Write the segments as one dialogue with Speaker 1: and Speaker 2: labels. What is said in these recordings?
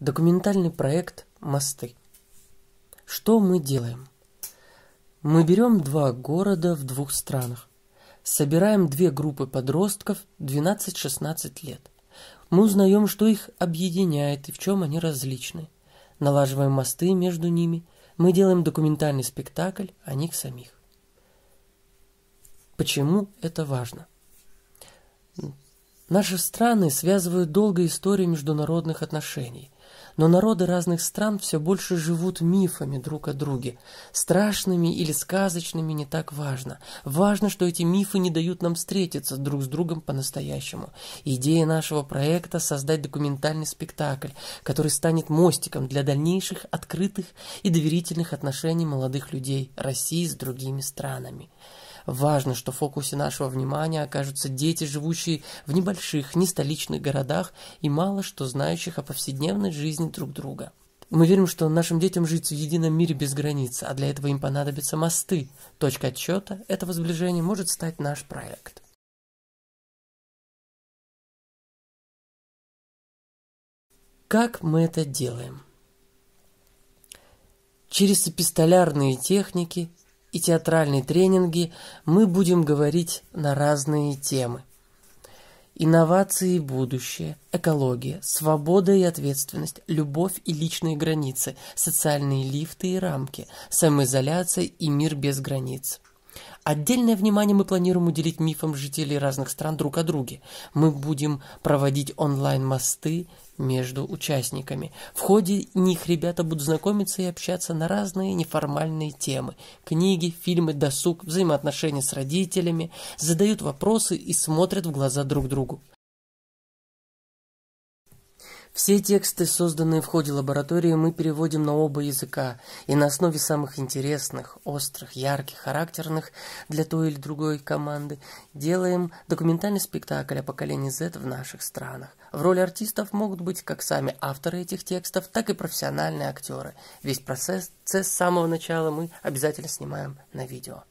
Speaker 1: Документальный проект «Мосты». Что мы делаем? Мы берем два города в двух странах. Собираем две группы подростков 12-16 лет. Мы узнаем, что их объединяет и в чем они различны. Налаживаем мосты между ними. Мы делаем документальный спектакль о них самих. Почему это важно? Наши страны связывают долгую историю международных отношений – но народы разных стран все больше живут мифами друг о друге. Страшными или сказочными не так важно. Важно, что эти мифы не дают нам встретиться друг с другом по-настоящему. Идея нашего проекта – создать документальный спектакль, который станет мостиком для дальнейших открытых и доверительных отношений молодых людей России с другими странами. Важно, что в фокусе нашего внимания окажутся дети, живущие в небольших, не столичных городах и мало что знающих о повседневной жизни друг друга. Мы верим, что нашим детям жить в едином мире без границ, а для этого им понадобятся мосты. Точка отсчета этого сближения может стать наш проект. Как мы это делаем? Через эпистолярные техники и театральные тренинги мы будем говорить на разные темы. Инновации и будущее, экология, свобода и ответственность, любовь и личные границы, социальные лифты и рамки, самоизоляция и мир без границ. Отдельное внимание мы планируем уделить мифам жителей разных стран друг о друге. Мы будем проводить онлайн-мосты между участниками. В ходе них ребята будут знакомиться и общаться на разные неформальные темы. Книги, фильмы, досуг, взаимоотношения с родителями, задают вопросы и смотрят в глаза друг другу. Все тексты, созданные в ходе лаборатории, мы переводим на оба языка и на основе самых интересных, острых, ярких, характерных для той или другой команды делаем документальный спектакль о поколении Z в наших странах. В роли артистов могут быть как сами авторы этих текстов, так и профессиональные актеры. Весь процесс с самого начала мы обязательно снимаем на видео.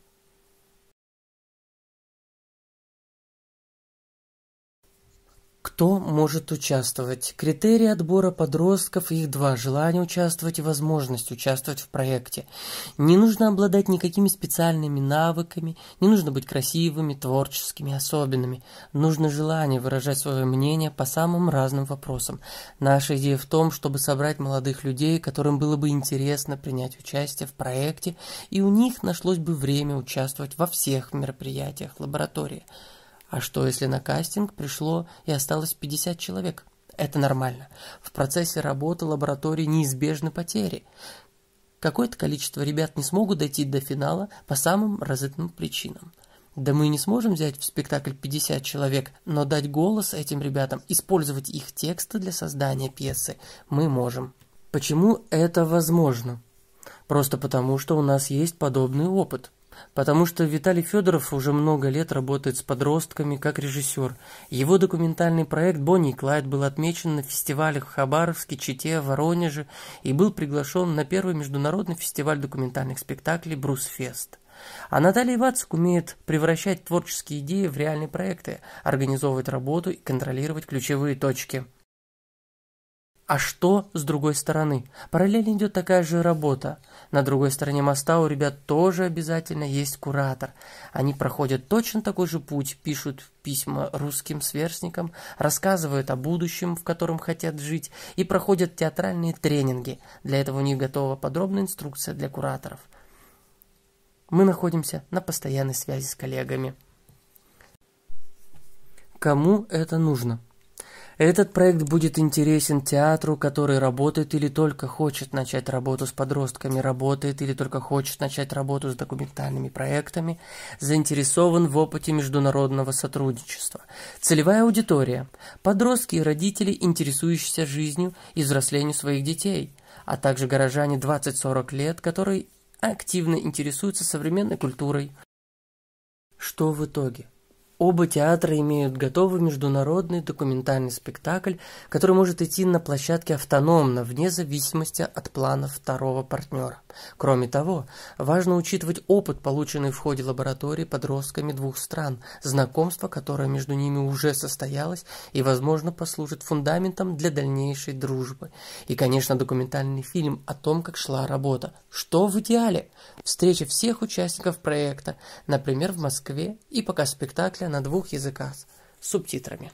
Speaker 1: Кто может участвовать? Критерии отбора подростков, их два – желание участвовать и возможность участвовать в проекте. Не нужно обладать никакими специальными навыками, не нужно быть красивыми, творческими, особенными. Нужно желание выражать свое мнение по самым разным вопросам. Наша идея в том, чтобы собрать молодых людей, которым было бы интересно принять участие в проекте, и у них нашлось бы время участвовать во всех мероприятиях лаборатории. А что, если на кастинг пришло и осталось 50 человек? Это нормально. В процессе работы лаборатории неизбежны потери. Какое-то количество ребят не смогут дойти до финала по самым разным причинам. Да мы не сможем взять в спектакль 50 человек, но дать голос этим ребятам, использовать их тексты для создания пьесы мы можем. Почему это возможно? Просто потому, что у нас есть подобный опыт – потому что Виталий Федоров уже много лет работает с подростками как режиссер. Его документальный проект «Бонни и Клайд» был отмечен на фестивалях в Хабаровске, Чите, Воронеже и был приглашен на первый международный фестиваль документальных спектаклей «Брусфест». А Наталья Ивацик умеет превращать творческие идеи в реальные проекты, организовывать работу и контролировать ключевые точки – а что с другой стороны? Параллельно идет такая же работа. На другой стороне моста у ребят тоже обязательно есть куратор. Они проходят точно такой же путь, пишут письма русским сверстникам, рассказывают о будущем, в котором хотят жить, и проходят театральные тренинги. Для этого у них готова подробная инструкция для кураторов. Мы находимся на постоянной связи с коллегами. Кому это нужно? Этот проект будет интересен театру, который работает или только хочет начать работу с подростками, работает или только хочет начать работу с документальными проектами, заинтересован в опыте международного сотрудничества. Целевая аудитория – подростки и родители, интересующиеся жизнью и взрослению своих детей, а также горожане 20-40 лет, которые активно интересуются современной культурой. Что в итоге? Оба театра имеют готовый международный документальный спектакль, который может идти на площадке автономно, вне зависимости от планов второго партнера. Кроме того, важно учитывать опыт, полученный в ходе лаборатории подростками двух стран, знакомство, которое между ними уже состоялось и, возможно, послужит фундаментом для дальнейшей дружбы. И, конечно, документальный фильм о том, как шла работа. Что в идеале? Встреча всех участников проекта, например, в Москве и пока спектакля на двух языках с субтитрами.